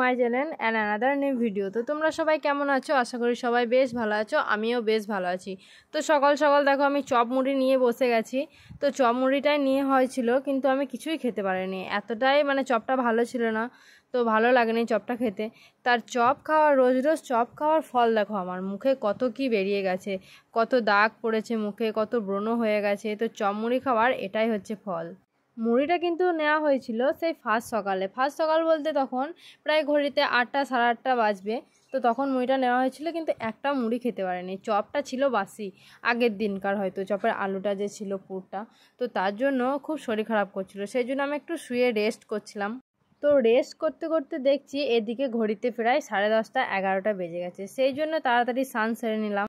my channel and another new video তো তোমরা সবাই কেমন আছো আশা করি সবাই বেশ ভালো আছো আমিও বেশ ভালো আছি তো সকাল সকাল দেখো আমি চপ মুড়ি নিয়ে বসে গেছি তো চপ মুড়িটাই নিয়ে হয়েছিল কিন্তু আমি কিছুই খেতে পারিনি এতটাই মানে চপটা ভালো ছিল না তো ভালো লাগেনি চপটা খেতে তার চপ খাওয়া রোজ রোজ চপ খাওয়ার ফল দেখো আমার মুখে কত কি বেরিয়ে গেছে কত দাগ পড়েছে মুখে কত ব্রণ হয়ে গেছে তো চপ মুড়ি খাওয়ার এটাই হচ্ছে ফল মুড়িটা কিন্তু নেওয়া হয়েছিল সেই ফার্স্ট সকালে ফার্স্ট সকাল বলতে তখন প্রায় ঘড়িতে আটটা সাড়ে আটটা বাজবে তো তখন মুড়িটা নেওয়া হয়েছিল কিন্তু একটা মুড়ি খেতে পারেনি চপটা ছিল বাসি আগের দিনকার হয়তো চপের আলুটা যে ছিল পুরটা তো তার জন্য খুব শরীর খারাপ করছিল সেই জন্য আমি একটু শুয়ে রেস্ট করছিলাম তো রেস্ট করতে করতে দেখছি এদিকে ঘড়িতে প্রায় সাড়ে দশটা এগারোটা বেজে গেছে সেই জন্য তাড়াতাড়ি সান সেরে নিলাম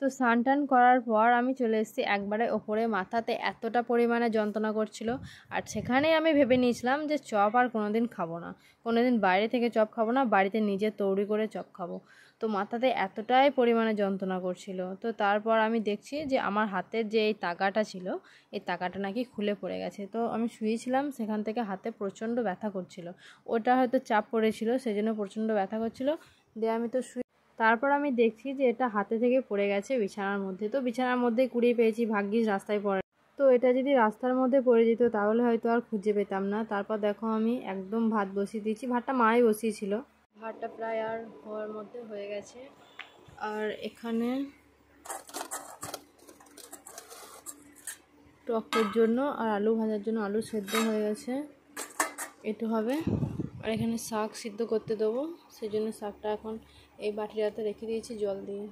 তো স্নান টান করার পর আমি চলে এসেছি একবারে ওপরে মাথাতে এতটা পরিমাণে যন্ত্রণা করছিল আর সেখানেই আমি ভেবে নিয়েছিলাম যে চপ আর কোনো দিন খাবো না কোনো দিন বাইরে থেকে চপ খাবো না বাড়িতে নিজে তৈরি করে চপ খাবো তো মাথাতে এতটাই পরিমাণে যন্ত্রণা করছিল তো তারপর আমি দেখছি যে আমার হাতের যে এই তাকাটা ছিল এই তাকাটা নাকি খুলে পড়ে গেছে তো আমি শুয়েছিলাম সেখান থেকে হাতে প্রচণ্ড ব্যথা করছিল ওটা হয়তো চাপ পড়েছিল সেজন্য প্রচণ্ড ব্যথা করছিল দিয়ে আমি তো শুয়ে তারপর আমি দেখছি যে এটা হাতে থেকে পড়ে গেছে বিছানার মধ্যে তো বিছানার মধ্যে কুড়িয়ে পেয়েছি ভাগ্যিস রাস্তায় পড়ে তো এটা যদি রাস্তার মধ্যে পড়ে যেত তাহলে হয়তো আর খুঁজে পেতাম না তারপর দেখো আমি একদম ভাত বসিয়ে দিয়েছি ভাতটা মায় বসিয়েছিল ভাতটা প্রায় আর হওয়ার মধ্যে হয়ে গেছে আর এখানে টকের জন্য আর আলু ভাজার জন্য আলু সেদ্ধ হয়ে গেছে এটু হবে আর এখানে শাক সিদ্ধ করতে দেবো সেই জন্য শাকটা এখন এই বাটিটাতে রেখে দিয়েছি জল দিয়ে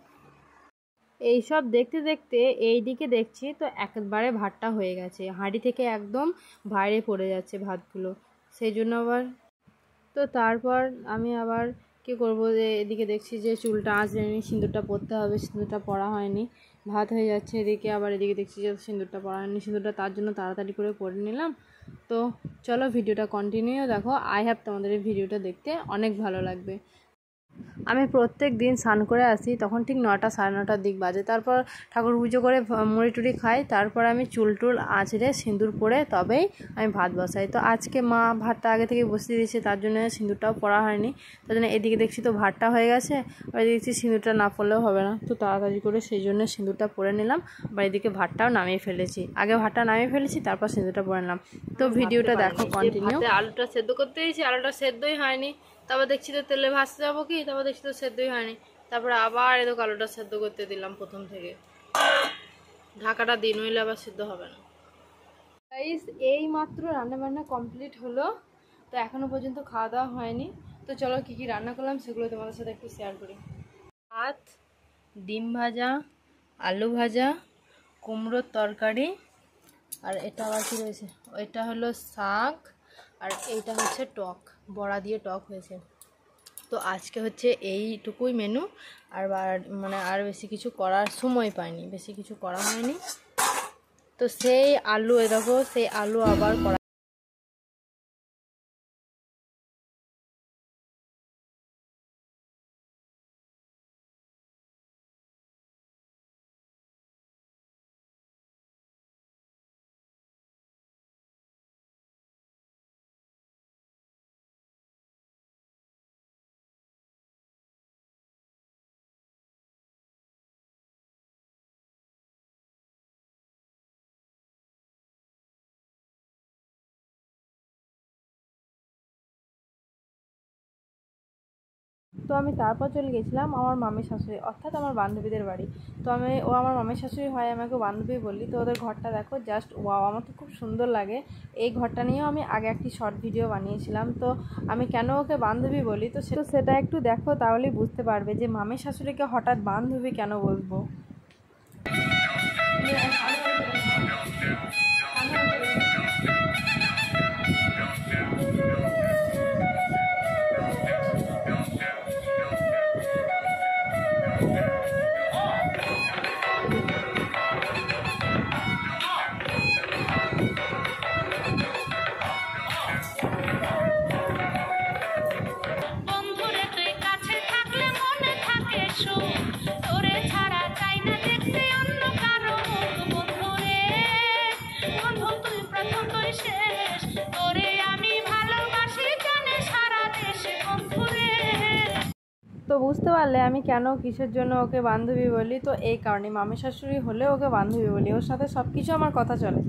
এই সব দেখতে দেখতে এই দিকে দেখছি তো একবারে ভাতটা হয়ে গেছে হাঁড়ি থেকে একদম বাইরে পড়ে যাচ্ছে ভাতগুলো সেই জন্য আবার তো তারপর আমি আবার কি করব যে এদিকে দেখছি যে চুলটা আঁচড়ে নি সিঁদুরটা পরতে হবে সিঁদুরটা পরা হয়নি ভাত হয়ে যাচ্ছে এদিকে আবার এদিকে দেখছি যে সিঁদুরটা পরায়নি সিঁদুরটা তার জন্য তাড়াতাড়ি করে পরে নিলাম তো চলো ভিডিওটা কন্টিনিউ দেখো আই হ্যাভ তোমাদের এই ভিডিওটা দেখতে অনেক ভালো লাগবে আমি প্রত্যেক দিন স্নান করে আসি তখন ঠিক নটা সাড়ে নটার দিক বাজে তারপর ঠাকুর পুজো করে মুড়ি টুড়ি খাই তারপর আমি চুল টুল আঁচড়ে সিঁদুর পরে তবেই আমি ভাত বসাই তো আজকে মা ভাতটা আগে থেকে বসিয়ে দিয়েছে তার জন্য সিঁদুরটাও পরা হয়নি তার জন্য এদিকে দেখছি তো ভাতটা হয়ে গেছে আর দেখছি সিঁদুরটা না পরলেও হবে না তো তাড়াতাড়ি করে সেই জন্য সিঁদুরটা পরে নিলাম বা এদিকে ভাতটাও নামিয়ে ফেলেছি আগে ভাতটা নামিয়ে ফেলেছি তারপর সিঁদুরটা পরে নিলাম তো ভিডিওটা দেখো কন্টিনিউ আলুটা সেদ্ধ করতে দিয়েছি আলুটা সেদ্ধই হয়নি তারপর দেখছি তো তেলে ভাজতে যাবো কি তারপর দেখছি তো সেদ্ধই হয়নি তারপরে আবার এত কালোটা সেদ্ধ করতে দিলাম প্রথম থেকে ঢাকাটা দিন হইলে আবার সেদ্ধ হবে না গাইস এই মাত্র রান্নাবান্না কমপ্লিট হলো তো এখনও পর্যন্ত খাওয়া দাওয়া হয়নি তো চলো কি কি রান্না করলাম সেগুলো তোমাদের সাথে একটু শেয়ার করি ভাত ডিম ভাজা আলু ভাজা কুমড়োর তরকারি আর এটা আবার কি রয়েছে ওইটা হলো শাক আর এইটা হচ্ছে টক বড়া দিয়ে টক হয়েছে তো আজকে হচ্ছে এইটুকুই মেনু আর মানে আর বেশি কিছু করার সময় পায়নি বেশি কিছু করা হয়নি তো সেই আলু এ দেখো সেই আলু আবার করা তো আমি তারপর চলে গেছিলাম আমার মামির শাশুড়ি অর্থাৎ আমার বান্ধবীদের বাড়ি তো আমি ও আমার মামির শাশুড়ি হয় আমাকে বান্ধবী বলি তো ওদের ঘরটা দেখো জাস্ট ওয়াও আমার তো খুব সুন্দর লাগে এই ঘরটা নিয়েও আমি আগে একটি শর্ট ভিডিও বানিয়েছিলাম তো আমি কেন ওকে বান্ধবী বলি তো সেটা একটু দেখো তাহলেই বুঝতে পারবে যে মামির শাশুড়িকে হঠাৎ বান্ধবী কেন বলবো তো বুঝতে পারলে আমি কেন কিসের জন্য ওকে বান্ধবী বলি তো এই কারণে মামি শাশুড়ি হলে ওকে বান্ধবী বলি ওর সাথে সব কিছু আমার কথা চলে